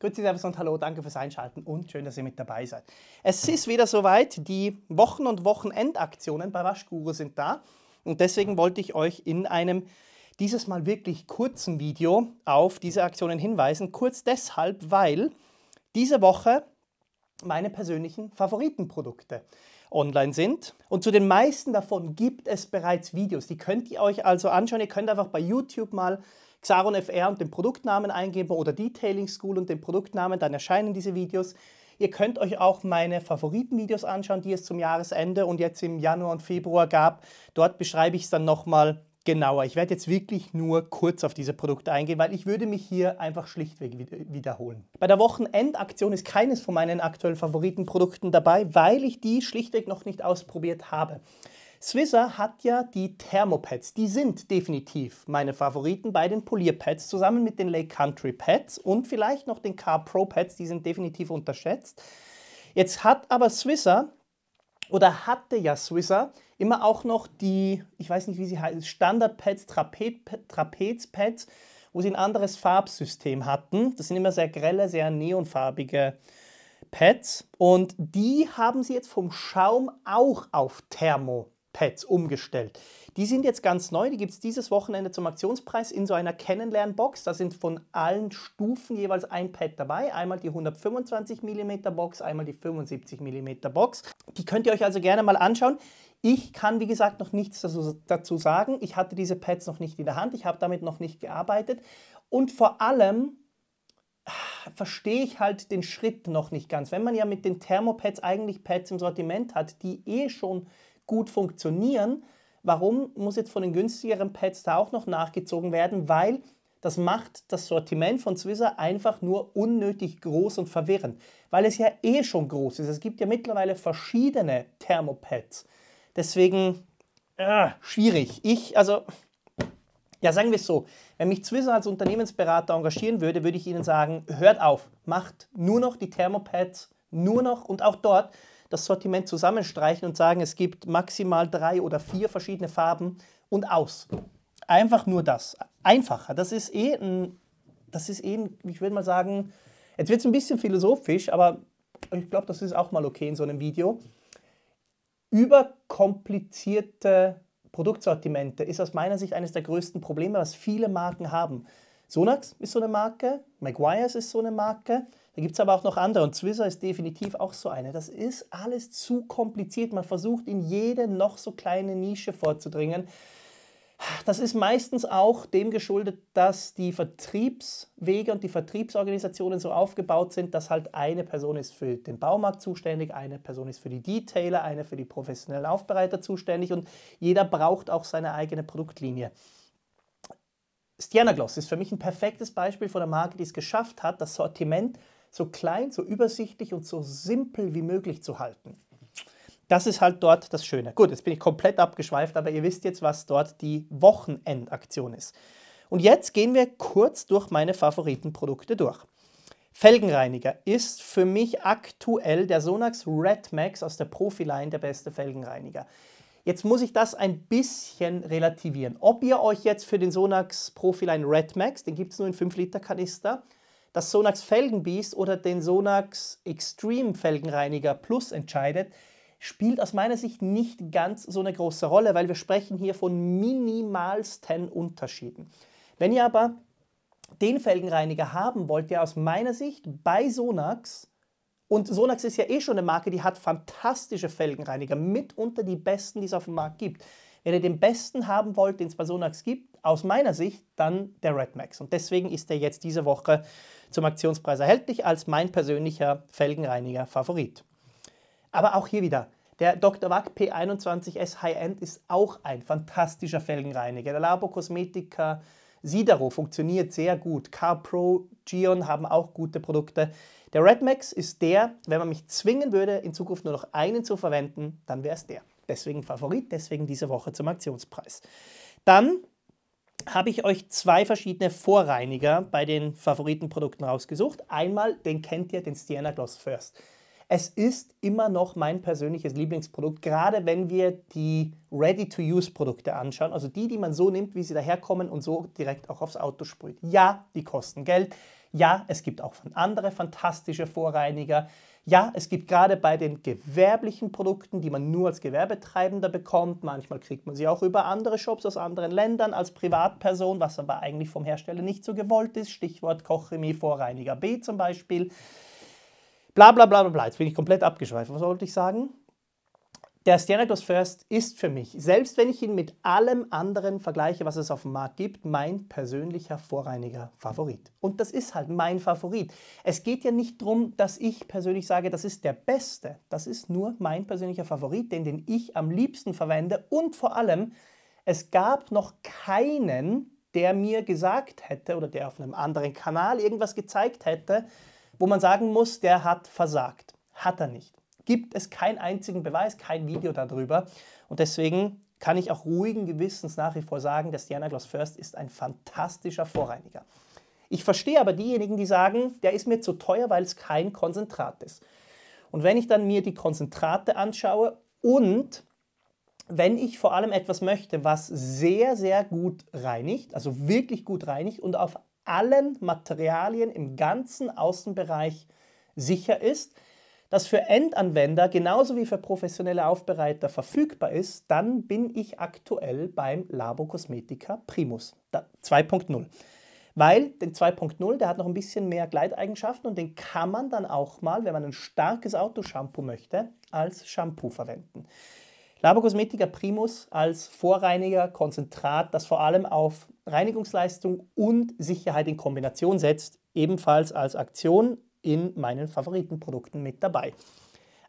Grüezi Servus und Hallo, danke fürs Einschalten und schön, dass ihr mit dabei seid. Es ist wieder soweit, die Wochen- und Wochenendaktionen bei Waschguru sind da und deswegen wollte ich euch in einem dieses Mal wirklich kurzen Video auf diese Aktionen hinweisen. Kurz deshalb, weil diese Woche meine persönlichen Favoritenprodukte online sind. Und zu den meisten davon gibt es bereits Videos. Die könnt ihr euch also anschauen. Ihr könnt einfach bei YouTube mal Xaron FR und den Produktnamen eingeben oder Detailing School und den Produktnamen, dann erscheinen diese Videos. Ihr könnt euch auch meine Favoritenvideos anschauen, die es zum Jahresende und jetzt im Januar und Februar gab. Dort beschreibe ich es dann nochmal genauer. Ich werde jetzt wirklich nur kurz auf diese Produkte eingehen, weil ich würde mich hier einfach schlichtweg wiederholen. Bei der Wochenendaktion ist keines von meinen aktuellen Favoritenprodukten dabei, weil ich die schlichtweg noch nicht ausprobiert habe. Swisser hat ja die Thermopads. Die sind definitiv meine Favoriten bei den Polierpads, zusammen mit den Lake Country Pads und vielleicht noch den Car Pro Pads, die sind definitiv unterschätzt. Jetzt hat aber Swisser oder hatte ja Swisser immer auch noch die, ich weiß nicht, wie sie heißen, Standardpads, pads Trapez-Pads, wo sie ein anderes Farbsystem hatten. Das sind immer sehr grelle, sehr neonfarbige Pads. Und die haben sie jetzt vom Schaum auch auf Thermo Pads umgestellt. Die sind jetzt ganz neu, die gibt es dieses Wochenende zum Aktionspreis in so einer Kennenlernbox. Da sind von allen Stufen jeweils ein Pad dabei. Einmal die 125 mm Box, einmal die 75 mm Box. Die könnt ihr euch also gerne mal anschauen. Ich kann, wie gesagt, noch nichts dazu sagen. Ich hatte diese Pads noch nicht in der Hand, ich habe damit noch nicht gearbeitet. Und vor allem ah, verstehe ich halt den Schritt noch nicht ganz. Wenn man ja mit den Thermopads eigentlich Pads im Sortiment hat, die eh schon gut funktionieren, warum muss jetzt von den günstigeren Pads da auch noch nachgezogen werden? Weil das macht das Sortiment von Swissar einfach nur unnötig groß und verwirrend, weil es ja eh schon groß ist. Es gibt ja mittlerweile verschiedene Thermopads. Deswegen äh, schwierig. Ich, also, ja, sagen wir es so, wenn mich Swissar als Unternehmensberater engagieren würde, würde ich Ihnen sagen, hört auf, macht nur noch die Thermopads, nur noch und auch dort das Sortiment zusammenstreichen und sagen, es gibt maximal drei oder vier verschiedene Farben und aus. Einfach nur das. Einfacher. Das ist eh ein, das ist eh ein, ich würde mal sagen, jetzt wird es ein bisschen philosophisch, aber ich glaube, das ist auch mal okay in so einem Video. Überkomplizierte Produktsortimente ist aus meiner Sicht eines der größten Probleme, was viele Marken haben. Sonax ist so eine Marke, Maguires ist so eine Marke. Da gibt es aber auch noch andere und Zwizzer ist definitiv auch so eine. Das ist alles zu kompliziert. Man versucht in jede noch so kleine Nische vorzudringen. Das ist meistens auch dem geschuldet, dass die Vertriebswege und die Vertriebsorganisationen so aufgebaut sind, dass halt eine Person ist für den Baumarkt zuständig, eine Person ist für die Detailer, eine für die professionellen Aufbereiter zuständig und jeder braucht auch seine eigene Produktlinie. Stiana Gloss ist für mich ein perfektes Beispiel von einer Marke, die es geschafft hat, das Sortiment so klein, so übersichtlich und so simpel wie möglich zu halten. Das ist halt dort das Schöne. Gut, jetzt bin ich komplett abgeschweift, aber ihr wisst jetzt, was dort die Wochenendaktion ist. Und jetzt gehen wir kurz durch meine Favoritenprodukte durch. Felgenreiniger ist für mich aktuell der Sonax Red Max aus der Profiline der beste Felgenreiniger. Jetzt muss ich das ein bisschen relativieren. Ob ihr euch jetzt für den Sonax Profiline Red Max, den gibt es nur in 5 Liter Kanister, das Sonax Felgenbeast oder den Sonax Extreme Felgenreiniger Plus entscheidet, spielt aus meiner Sicht nicht ganz so eine große Rolle, weil wir sprechen hier von minimalsten Unterschieden. Wenn ihr aber den Felgenreiniger haben wollt, der aus meiner Sicht bei Sonax, und Sonax ist ja eh schon eine Marke, die hat fantastische Felgenreiniger, mitunter die besten, die es auf dem Markt gibt, wenn ihr den besten haben wollt, den es bei Sonax gibt, aus meiner Sicht, dann der Red Max. Und deswegen ist er jetzt diese Woche zum Aktionspreis erhältlich als mein persönlicher Felgenreiniger-Favorit. Aber auch hier wieder, der Dr. Wack P21S High-End ist auch ein fantastischer Felgenreiniger. Der Labo Cosmetica Sidaro funktioniert sehr gut. CarPro, Gion haben auch gute Produkte. Der Red Max ist der, wenn man mich zwingen würde, in Zukunft nur noch einen zu verwenden, dann wäre es der deswegen Favorit, deswegen diese Woche zum Aktionspreis. Dann habe ich euch zwei verschiedene Vorreiniger bei den Favoritenprodukten rausgesucht. Einmal, den kennt ihr, den Sienna Gloss First. Es ist immer noch mein persönliches Lieblingsprodukt, gerade wenn wir die Ready-to-Use-Produkte anschauen, also die, die man so nimmt, wie sie daherkommen und so direkt auch aufs Auto sprüht. Ja, die kosten Geld. Ja, es gibt auch andere fantastische Vorreiniger. Ja, es gibt gerade bei den gewerblichen Produkten, die man nur als Gewerbetreibender bekommt, manchmal kriegt man sie auch über andere Shops aus anderen Ländern als Privatperson, was aber eigentlich vom Hersteller nicht so gewollt ist. Stichwort Kochchemie Vorreiniger B zum Beispiel. Bla bla bla bla bla. Jetzt bin ich komplett abgeschweift. Was wollte ich sagen? der Astericus First ist für mich, selbst wenn ich ihn mit allem anderen vergleiche, was es auf dem Markt gibt, mein persönlicher vorreiniger Favorit. Und das ist halt mein Favorit. Es geht ja nicht darum, dass ich persönlich sage, das ist der beste. Das ist nur mein persönlicher Favorit, den, den ich am liebsten verwende. Und vor allem, es gab noch keinen, der mir gesagt hätte oder der auf einem anderen Kanal irgendwas gezeigt hätte, wo man sagen muss, der hat versagt. Hat er nicht gibt es keinen einzigen Beweis, kein Video darüber. Und deswegen kann ich auch ruhigen Gewissens nach wie vor sagen, dass Diana Gloss First ist ein fantastischer Vorreiniger. Ich verstehe aber diejenigen, die sagen, der ist mir zu teuer, weil es kein Konzentrat ist. Und wenn ich dann mir die Konzentrate anschaue und wenn ich vor allem etwas möchte, was sehr, sehr gut reinigt, also wirklich gut reinigt und auf allen Materialien im ganzen Außenbereich sicher ist, das für Endanwender genauso wie für professionelle Aufbereiter verfügbar ist, dann bin ich aktuell beim Labo Cosmetica Primus 2.0. Weil den 2.0, der hat noch ein bisschen mehr Gleiteigenschaften und den kann man dann auch mal, wenn man ein starkes Autoshampoo möchte, als Shampoo verwenden. Labo Cosmetica Primus als Vorreiniger, Konzentrat, das vor allem auf Reinigungsleistung und Sicherheit in Kombination setzt, ebenfalls als Aktion in meinen Favoritenprodukten mit dabei.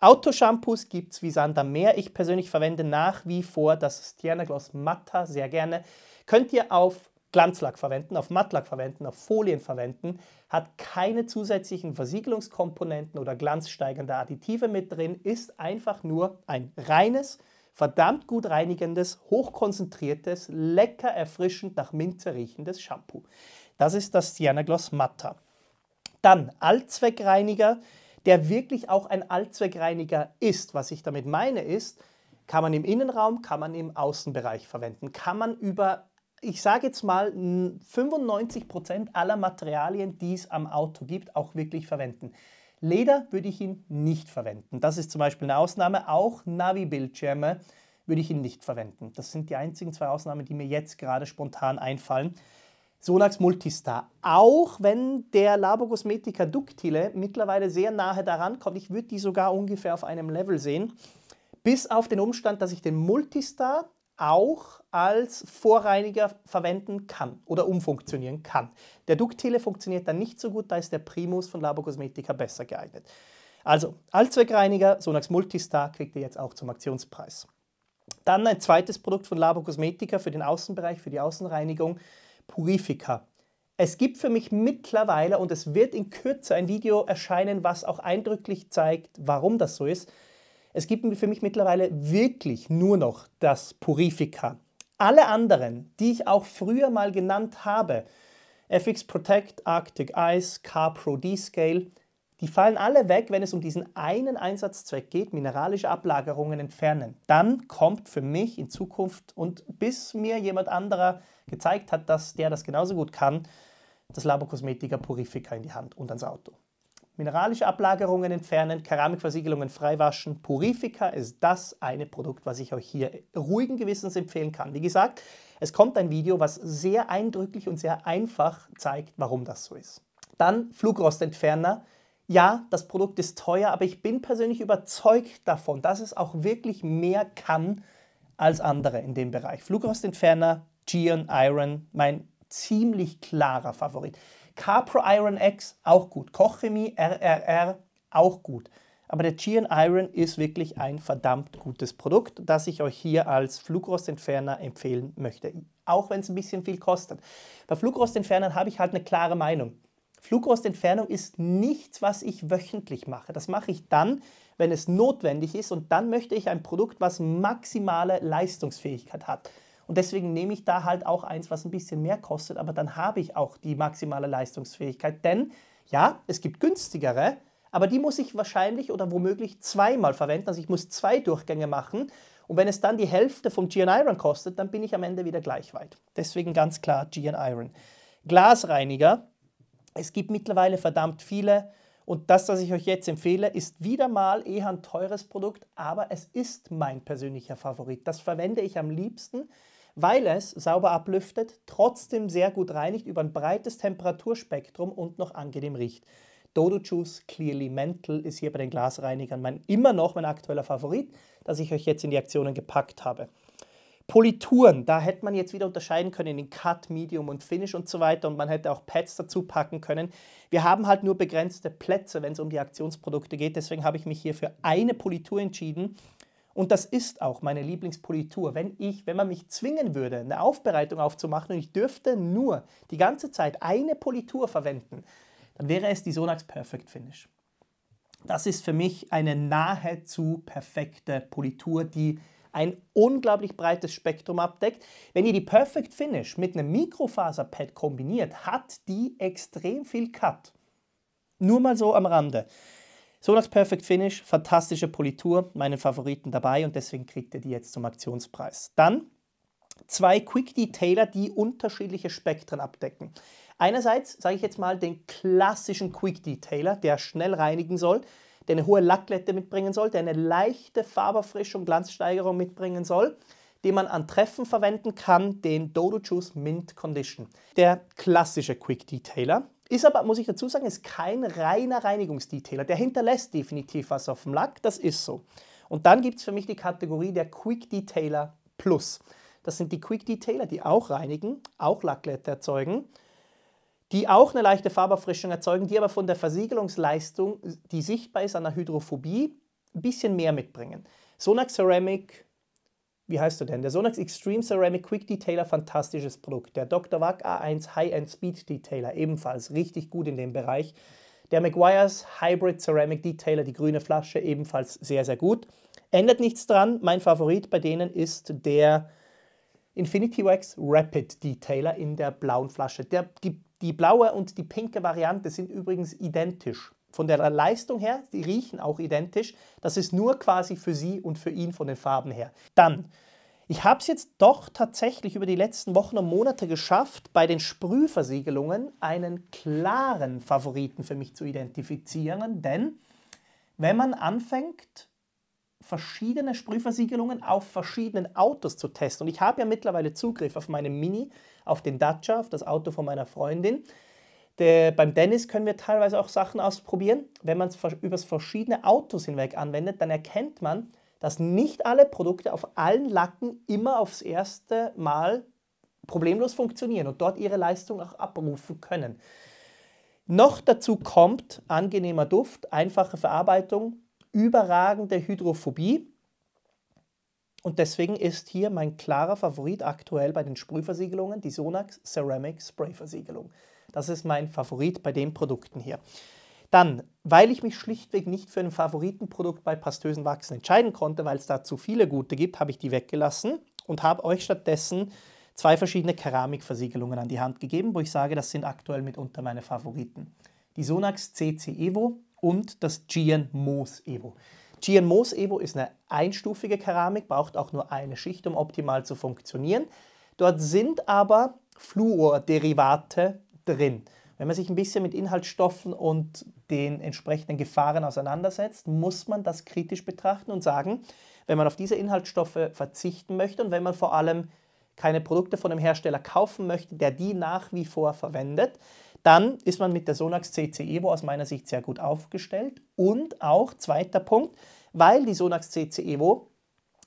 Autoshampoos gibt es wie Sand am Meer. Ich persönlich verwende nach wie vor das Stiana Gloss Matta sehr gerne. Könnt ihr auf Glanzlack verwenden, auf Mattlack verwenden, auf Folien verwenden, hat keine zusätzlichen Versiegelungskomponenten oder glanzsteigernde Additive mit drin, ist einfach nur ein reines, verdammt gut reinigendes, hochkonzentriertes, lecker erfrischend nach Minze riechendes Shampoo. Das ist das Sienna Gloss Matta. Dann Allzweckreiniger, der wirklich auch ein Allzweckreiniger ist. Was ich damit meine ist, kann man im Innenraum, kann man im Außenbereich verwenden, kann man über, ich sage jetzt mal, 95% aller Materialien, die es am Auto gibt, auch wirklich verwenden. Leder würde ich ihn nicht verwenden. Das ist zum Beispiel eine Ausnahme. Auch Navi-Bildschirme würde ich ihn nicht verwenden. Das sind die einzigen zwei Ausnahmen, die mir jetzt gerade spontan einfallen. Sonax Multistar. Auch wenn der Labo Cosmetica Ductile mittlerweile sehr nahe daran kommt, ich würde die sogar ungefähr auf einem Level sehen, bis auf den Umstand, dass ich den Multistar auch als Vorreiniger verwenden kann oder umfunktionieren kann. Der Ductile funktioniert dann nicht so gut, da ist der Primus von Labo Cosmetica besser geeignet. Also, Allzweckreiniger, Sonax Multistar kriegt ihr jetzt auch zum Aktionspreis. Dann ein zweites Produkt von Labo Cosmetica für den Außenbereich, für die Außenreinigung, Purifica. Es gibt für mich mittlerweile, und es wird in Kürze ein Video erscheinen, was auch eindrücklich zeigt, warum das so ist, es gibt für mich mittlerweile wirklich nur noch das Purifica. Alle anderen, die ich auch früher mal genannt habe, FX Protect, Arctic Ice, Car Pro D-Scale, die fallen alle weg, wenn es um diesen einen Einsatzzweck geht, mineralische Ablagerungen entfernen. Dann kommt für mich in Zukunft und bis mir jemand anderer gezeigt hat, dass der das genauso gut kann, das Labokosmetika Purifica in die Hand und ans Auto. Mineralische Ablagerungen entfernen, Keramikversiegelungen freiwaschen. Purifica ist das eine Produkt, was ich euch hier ruhigen Gewissens empfehlen kann. Wie gesagt, es kommt ein Video, was sehr eindrücklich und sehr einfach zeigt, warum das so ist. Dann Flugrostentferner ja, das Produkt ist teuer, aber ich bin persönlich überzeugt davon, dass es auch wirklich mehr kann als andere in dem Bereich. Flugrostentferner, Gion Iron, mein ziemlich klarer Favorit. Capro Iron X, auch gut. Kochchemie, RRR, auch gut. Aber der Gion Iron ist wirklich ein verdammt gutes Produkt, das ich euch hier als Flugrostentferner empfehlen möchte. Auch wenn es ein bisschen viel kostet. Bei Flugrostentfernern habe ich halt eine klare Meinung. Flugrostentfernung ist nichts, was ich wöchentlich mache. Das mache ich dann, wenn es notwendig ist und dann möchte ich ein Produkt, was maximale Leistungsfähigkeit hat. Und deswegen nehme ich da halt auch eins, was ein bisschen mehr kostet, aber dann habe ich auch die maximale Leistungsfähigkeit. Denn ja, es gibt günstigere, aber die muss ich wahrscheinlich oder womöglich zweimal verwenden. Also ich muss zwei Durchgänge machen. Und wenn es dann die Hälfte vom GN Iron kostet, dann bin ich am Ende wieder gleich weit. Deswegen ganz klar GN Iron. Glasreiniger es gibt mittlerweile verdammt viele und das, was ich euch jetzt empfehle, ist wieder mal eher ein teures Produkt, aber es ist mein persönlicher Favorit. Das verwende ich am liebsten, weil es sauber ablüftet, trotzdem sehr gut reinigt, über ein breites Temperaturspektrum und noch angenehm riecht. Dodo Juice Clearly Mental ist hier bei den Glasreinigern mein, immer noch mein aktueller Favorit, das ich euch jetzt in die Aktionen gepackt habe. Polituren, da hätte man jetzt wieder unterscheiden können in Cut, Medium und Finish und so weiter und man hätte auch Pads dazu packen können. Wir haben halt nur begrenzte Plätze, wenn es um die Aktionsprodukte geht, deswegen habe ich mich hier für eine Politur entschieden. Und das ist auch meine Lieblingspolitur. Wenn ich, wenn man mich zwingen würde, eine Aufbereitung aufzumachen und ich dürfte nur die ganze Zeit eine Politur verwenden, dann wäre es die Sonax Perfect Finish. Das ist für mich eine nahezu perfekte Politur, die ein unglaublich breites Spektrum abdeckt. Wenn ihr die Perfect Finish mit einem Mikrofaserpad kombiniert, hat die extrem viel Cut. Nur mal so am Rande. So das Perfect Finish, fantastische Politur, meinen Favoriten dabei und deswegen kriegt ihr die jetzt zum Aktionspreis. Dann zwei Quick Detailer, die unterschiedliche Spektren abdecken. Einerseits sage ich jetzt mal den klassischen Quick Detailer, der schnell reinigen soll der eine hohe Lacklette mitbringen soll, der eine leichte Farberfrischung, Glanzsteigerung mitbringen soll, den man an Treffen verwenden kann, den Dodo Juice Mint Condition. Der klassische Quick Detailer, ist aber, muss ich dazu sagen, ist kein reiner Reinigungsdetailer. Der hinterlässt definitiv was auf dem Lack, das ist so. Und dann gibt es für mich die Kategorie der Quick Detailer Plus. Das sind die Quick Detailer, die auch reinigen, auch Lacklette erzeugen die auch eine leichte Farberfrischung erzeugen, die aber von der Versiegelungsleistung, die sichtbar ist an der Hydrophobie, ein bisschen mehr mitbringen. Sonax Ceramic, wie heißt du denn? Der Sonax Extreme Ceramic Quick Detailer, fantastisches Produkt. Der Dr. Wack A1 High-End Speed Detailer, ebenfalls richtig gut in dem Bereich. Der McGuire's Hybrid Ceramic Detailer, die grüne Flasche, ebenfalls sehr, sehr gut. Ändert nichts dran, mein Favorit bei denen ist der Infinity Wax Rapid Detailer in der blauen Flasche. Der, die die blaue und die pinke Variante sind übrigens identisch. Von der Leistung her, die riechen auch identisch. Das ist nur quasi für sie und für ihn von den Farben her. Dann, ich habe es jetzt doch tatsächlich über die letzten Wochen und Monate geschafft, bei den Sprühversiegelungen einen klaren Favoriten für mich zu identifizieren, denn wenn man anfängt, verschiedene Sprühversiegelungen auf verschiedenen Autos zu testen. Und ich habe ja mittlerweile Zugriff auf meine Mini, auf den Dacia, auf das Auto von meiner Freundin. Der, beim Dennis können wir teilweise auch Sachen ausprobieren. Wenn man es über verschiedene Autos hinweg anwendet, dann erkennt man, dass nicht alle Produkte auf allen Lacken immer aufs erste Mal problemlos funktionieren und dort ihre Leistung auch abrufen können. Noch dazu kommt angenehmer Duft, einfache Verarbeitung, überragende Hydrophobie und deswegen ist hier mein klarer Favorit aktuell bei den Sprühversiegelungen die Sonax Ceramic Spray Versiegelung. Das ist mein Favorit bei den Produkten hier. Dann, weil ich mich schlichtweg nicht für ein Favoritenprodukt bei pastösen Wachsen entscheiden konnte, weil es da zu viele gute gibt, habe ich die weggelassen und habe euch stattdessen zwei verschiedene Keramikversiegelungen an die Hand gegeben, wo ich sage, das sind aktuell mitunter meine Favoriten. Die Sonax CC Evo und das Gian Moos Evo. Gian Evo ist eine einstufige Keramik, braucht auch nur eine Schicht, um optimal zu funktionieren. Dort sind aber Fluorderivate drin. Wenn man sich ein bisschen mit Inhaltsstoffen und den entsprechenden Gefahren auseinandersetzt, muss man das kritisch betrachten und sagen, wenn man auf diese Inhaltsstoffe verzichten möchte und wenn man vor allem keine Produkte von einem Hersteller kaufen möchte, der die nach wie vor verwendet, dann ist man mit der Sonax CC Evo aus meiner Sicht sehr gut aufgestellt. Und auch, zweiter Punkt, weil die Sonax CC Evo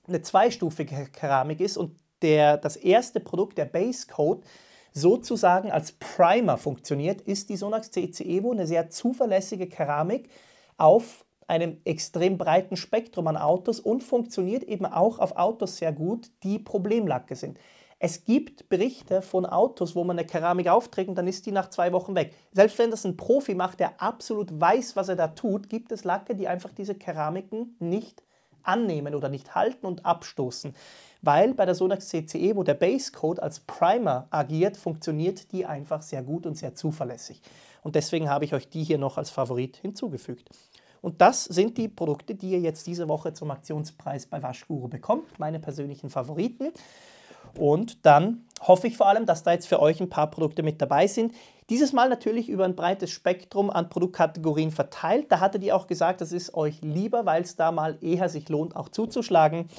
eine zweistufige Keramik ist und der, das erste Produkt, der Base Coat, sozusagen als Primer funktioniert, ist die Sonax CC Evo eine sehr zuverlässige Keramik auf einem extrem breiten Spektrum an Autos und funktioniert eben auch auf Autos sehr gut, die Problemlacke sind. Es gibt Berichte von Autos, wo man eine Keramik aufträgt und dann ist die nach zwei Wochen weg. Selbst wenn das ein Profi macht, der absolut weiß, was er da tut, gibt es Lacke, die einfach diese Keramiken nicht annehmen oder nicht halten und abstoßen. Weil bei der Sonax CCE, wo der Basecode als Primer agiert, funktioniert die einfach sehr gut und sehr zuverlässig. Und deswegen habe ich euch die hier noch als Favorit hinzugefügt. Und das sind die Produkte, die ihr jetzt diese Woche zum Aktionspreis bei Waschguru bekommt, meine persönlichen Favoriten. Und dann hoffe ich vor allem, dass da jetzt für euch ein paar Produkte mit dabei sind. Dieses Mal natürlich über ein breites Spektrum an Produktkategorien verteilt. Da hattet ihr auch gesagt, das ist euch lieber, weil es da mal eher sich lohnt, auch zuzuschlagen.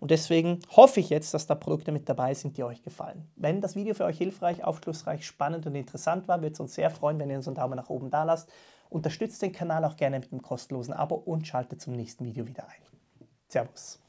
Und deswegen hoffe ich jetzt, dass da Produkte mit dabei sind, die euch gefallen. Wenn das Video für euch hilfreich, aufschlussreich, spannend und interessant war, würde es uns sehr freuen, wenn ihr uns einen Daumen nach oben da lasst. Unterstützt den Kanal auch gerne mit einem kostenlosen Abo und schaltet zum nächsten Video wieder ein. Servus.